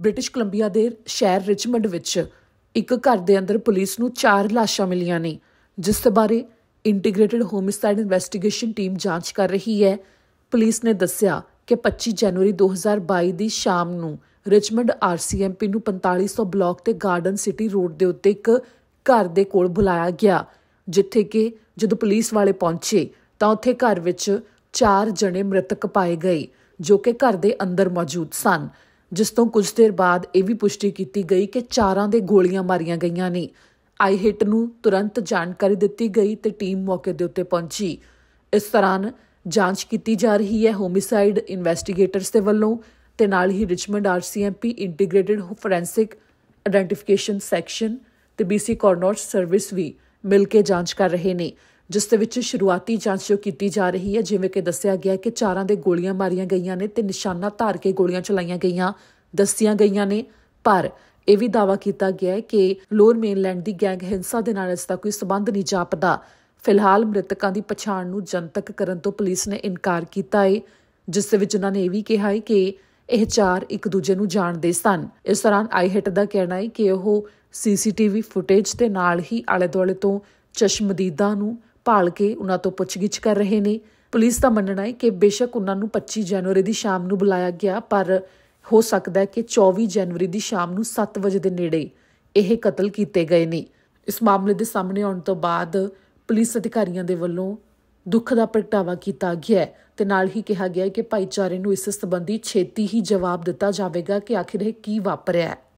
British Columbia ਦੇ ਸ਼ਹਿਰ Richmond ਵਿੱਚ ਇੱਕ ਘਰ ਦੇ ਅੰਦਰ ਪੁਲਿਸ ਨੂੰ ਚਾਰ ਲਾਸ਼ਾਂ ਮਿਲੀਆਂ ਨੇ ਜਿਸ ਦੇ ਬਾਰੇ ਇੰਟੀਗ੍ਰੇਟਿਡ ਹੋਮਿਸਾਈਡ ਇਨਵੈਸਟੀਗੇਸ਼ਨ ਟੀਮ ਜਾਂਚ ਕਰ ਰਹੀ ਹੈ ਪੁਲਿਸ ਨੇ ਦੱਸਿਆ ਕਿ 25 ਜਨਵਰੀ 2022 ਦੀ ਸ਼ਾਮ ਨੂੰ ਰਿਚਮੰਡ ਆਰਸੀਐਮਪੀ ਨੂੰ 4500 ਬਲਾਕ ਤੇ ਗਾਰਡਨ ਸਿਟੀ ਰੋਡ ਦੇ ਉੱਤੇ ਇੱਕ ਘਰ ਦੇ ਕੋਲ ਬੁਲਾਇਆ ਗਿਆ ਜਿੱਥੇ ਕਿ ਜਦੋਂ ਪੁਲਿਸ ਵਾਲੇ ਪਹੁੰਚੇ ਤਾਂ ਉੱਥੇ ਘਰ ਵਿੱਚ ਚਾਰ ਜਣੇ ਮ੍ਰਿਤਕ ਪਾਏ ਗਏ ਜੋ ਕਿ ਘਰ ਦੇ ਅੰਦਰ ਮੌਜੂਦ ਸਨ ਜਿਸ ਤੋਂ ਕੁਝ ਦੇਰ ਬਾਅਦ ਇਹ ਵੀ ਪੁਸ਼ਟੀ ਕੀਤੀ ਗਈ ਕਿ ਚਾਰਾਂ ਦੇ ਗੋਲੀਆਂ ਮਾਰੀਆਂ ਗਈਆਂ ਨੇ ਆਈ ਹਿੱਟ ਨੂੰ ਤੁਰੰਤ ਜਾਣਕਾਰੀ ਦਿੱਤੀ ਗਈ ਤੇ ਟੀਮ ਮੌਕੇ ਦੇ ਉੱਤੇ ਪਹੁੰਚੀ ਇਸ ਤਰ੍ਹਾਂ ਜਾਂਚ ਕੀਤੀ ਜਾ ਰਹੀ ਹੈ ਹੋਮਿਸਾਈਡ ਇਨਵੈਸਟੀਗੇਟਰਸ ਦੇ ਵੱਲੋਂ ਤੇ ਨਾਲ ਹੀ Richmond RCMP integrated forensic identification section ਤੇ ਬੀਸੀ ਕਾਰਨਰ ਸਰਵਿਸ ਵੀ ਮਿਲ ਕੇ ਜਾਂਚ ਕਰ ਰਹੇ ਨੇ ਜਿਸ ਦੇ ਵਿੱਚ ਸ਼ੁਰੂਆਤੀ ਜਾਂਚ ਕੀਤੀ ਜਾ ਰਹੀ ਹੈ ਜਿਵੇਂ ਕਿ ਦੱਸਿਆ ਗਿਆ ਕਿ ਚਾਰਾਂ ਦੇ ਗੋਲੀਆਂ ਮਾਰੀਆਂ ਗਈਆਂ ਨੇ ਤੇ ਨਿਸ਼ਾਨਾ ਧਾਰ ਕੇ ਗੋਲੀਆਂ ਚਲਾਈਆਂ ਗਈਆਂ ਦੱਸੀਆਂ ਗਈਆਂ ਨੇ ਪਰ ਇਹ ਵੀ ਦਾਵਾ ਕੀਤਾ ਗਿਆ ਹੈ ਕਿ ਲੋਰ ਮੇਨਲੈਂਡ ਦੀ ਗੈਂਗ ਹਿੰਸਾ ਦੇ ਨਾਲ ਇਸ ਦਾ ਕੋਈ ਸਬੰਧ ਨਹੀਂ ਜਾਪਦਾ ਫਿਲਹਾਲ ਮ੍ਰਿਤਕਾਂ ਦੀ ਪਛਾਣ ਨੂੰ ਜਨਤਕ ਕਰਨ ਤੋਂ ਪੁਲਿਸ ਨੇ ਇਨਕਾਰ ਕੀਤਾ ਹੈ ਜਿਸ ਦੇ ਵਿੱਚ ਉਹਨਾਂ ਨੇ ਇਹ ਵੀ ਕਿਹਾ ਹੈ ਕਿ ਇਹ ਚਾਰ ਇੱਕ ਦੂਜੇ ਨੂੰ ਜਾਣਦੇ ਸਨ ਇਸ ਦੌਰਾਨ ਆਈਹਿਟ ਦਾ ਕਹਿਣਾ ਹੈ ਕਿ ਉਹ ਸੀਸੀਟੀਵੀ ਫੁਟੇਜ ਦੇ ਨਾਲ ਹੀ ਆਲੇ-ਦੁਆਲੇ ਤੋਂ ਚਸ਼ਮਦੀਦਾਂ ਨੂੰ ਭਾਲ ਕੇ ਉਹਨਾਂ ਤੋਂ ਪੁੱਛਗਿੱਛ ਕਰ ਰਹੇ ਨੇ ਪੁਲਿਸ ਦਾ ਮੰਨਣਾ ਹੈ ਕਿ ਬੇਸ਼ੱਕ ਉਹਨਾਂ ਨੂੰ 25 ਜਨਵਰੀ ਦੀ ਸ਼ਾਮ ਨੂੰ ਬੁਲਾਇਆ ਗਿਆ ਪਰ ਹੋ ਸਕਦਾ ਹੈ ਕਿ 24 ਜਨਵਰੀ ਦੀ ਸ਼ਾਮ ਨੂੰ 7 ਵਜੇ ਦੇ ਨੇੜੇ ਇਹ ਕਤਲ ਕੀਤੇ ਗਏ ਨੇ ਇਸ ਮਾਮਲੇ ਦੇ ਸਾਹਮਣੇ ਆਉਣ ਤੋਂ ਬਾਅਦ ਪੁਲਿਸ ਅਧਿਕਾਰੀਆਂ ਦੇ ਵੱਲੋਂ ਦੁੱਖ ਦਾ ਪ੍ਰਗਟਾਵਾ ਕੀਤਾ ਗਿਆ ਤੇ ਨਾਲ ਹੀ ਕਿਹਾ ਗਿਆ ਕਿ ਭਾਈਚਾਰੇ ਨੂੰ ਇਸ ਸੰਬੰਧੀ ਛੇਤੀ ਹੀ ਜਵਾਬ ਦਿੱਤਾ ਜਾਵੇਗਾ ਕਿ ਆਖਿਰ ਇਹ ਕੀ ਵਾਪਰਿਆ ਹੈ